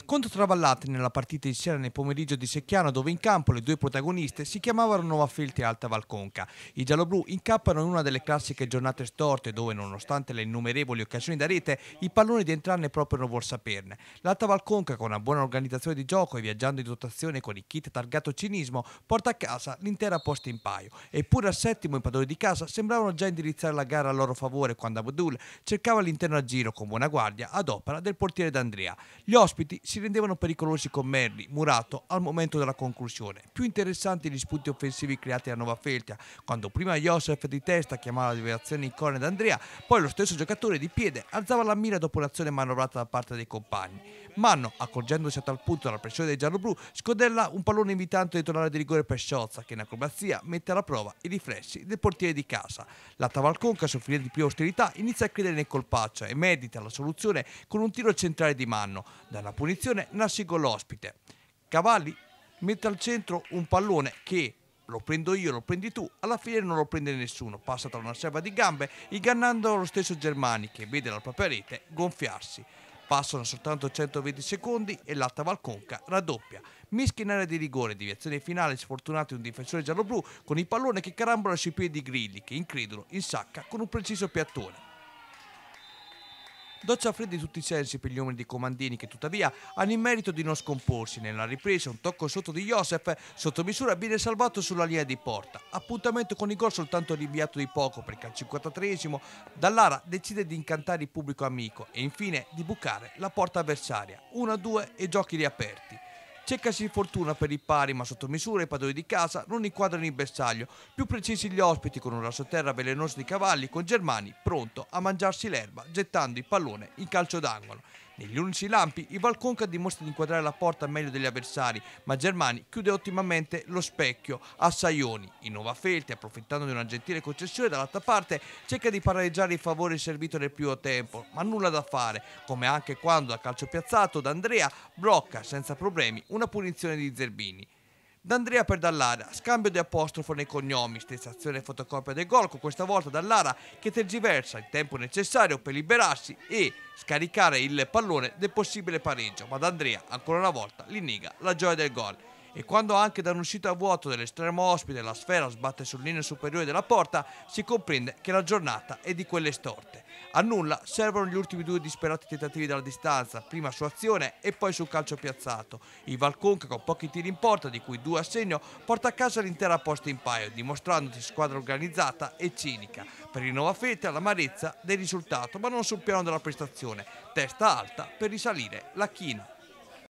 Scontro tra nella partita di sera nel pomeriggio di Secchiano dove in campo le due protagoniste si chiamavano Nuova Novafelti e Alta Valconca. I gialloblu incappano in una delle classiche giornate storte dove nonostante le innumerevoli occasioni da rete il pallone di entrarne proprio non vuol saperne. L'Alta Valconca con una buona organizzazione di gioco e viaggiando in dotazione con il kit targato cinismo porta a casa l'intera posta in paio. Eppure al settimo i padroni di casa sembravano già indirizzare la gara a loro favore quando Abdul cercava l'interno a giro con buona guardia ad opera del portiere D'Andrea. Gli ospiti si rendevano pericolosi con Merli, Murato al momento della conclusione. Più interessanti gli spunti offensivi creati da Nova Feltia, quando prima Josef di testa chiamava la deviazione in corner d'Andrea, poi lo stesso giocatore di piede alzava la mira dopo l'azione manovrata da parte dei compagni. Manno, accorgendosi a tal punto dalla pressione dei gialloblu, scodella un pallone invitante di tornare di rigore per Sciozza, che in acrobazia mette alla prova i riflessi del portiere di casa. La Tavalconca, soffrire di più ostilità, inizia a credere nel colpaccio e medita la soluzione con un tiro centrale di Manno. Dalla punizione nasce con l'ospite. Cavalli mette al centro un pallone che lo prendo io, lo prendi tu, alla fine non lo prende nessuno, passa tra una serva di gambe ingannando lo stesso Germani che vede la propria rete gonfiarsi. Passano soltanto 120 secondi e l'Alta Valconca raddoppia. Mischi in area di rigore, deviazione finale sfortunato di un difensore gialloblu con il pallone che carambola sui piedi di Grilli che incredulo insacca con un preciso piattone. Doccia fredda di tutti i sensi per gli uomini di Comandini che tuttavia hanno il merito di non scomporsi. Nella ripresa un tocco sotto di Josef, sotto misura viene salvato sulla linea di porta. Appuntamento con il gol soltanto rinviato di poco perché al 53 Dallara decide di incantare il pubblico amico e infine di bucare la porta avversaria. 1-2 e giochi riaperti. Cercasi fortuna per i pari, ma sotto misura i padroni di casa non inquadrano il bersaglio. Più precisi gli ospiti con una sotterra velenoso di cavalli, con Germani pronto a mangiarsi l'erba, gettando il pallone in calcio d'angolo. Negli unici lampi, i Conca dimostra di inquadrare la porta meglio degli avversari, ma Germani chiude ottimamente lo specchio a Saioni. In Nova Felti, approfittando di una gentile concessione dall'altra parte, cerca di pareggiare il favore servito nel primo tempo, ma nulla da fare, come anche quando a calcio piazzato D'Andrea blocca senza problemi una punizione di Zerbini. D'Andrea per Dallara, scambio di apostrofo nei cognomi, stessa azione fotocopia del gol, con questa volta Dallara che tergiversa il tempo necessario per liberarsi e scaricare il pallone del possibile pareggio, ma D'Andrea ancora una volta li nega la gioia del gol e quando anche da un'uscita a vuoto dell'estremo ospite la sfera sbatte sul linea superiore della porta, si comprende che la giornata è di quelle storte. A nulla servono gli ultimi due disperati tentativi dalla distanza, prima su azione e poi sul calcio piazzato. Il Valconca con pochi tiri in porta, di cui due a segno, porta a casa l'intera posta in paio, dimostrandosi squadra organizzata e cinica. Per il Nova Feta l'amarezza del risultato, ma non sul piano della prestazione, testa alta per risalire la china.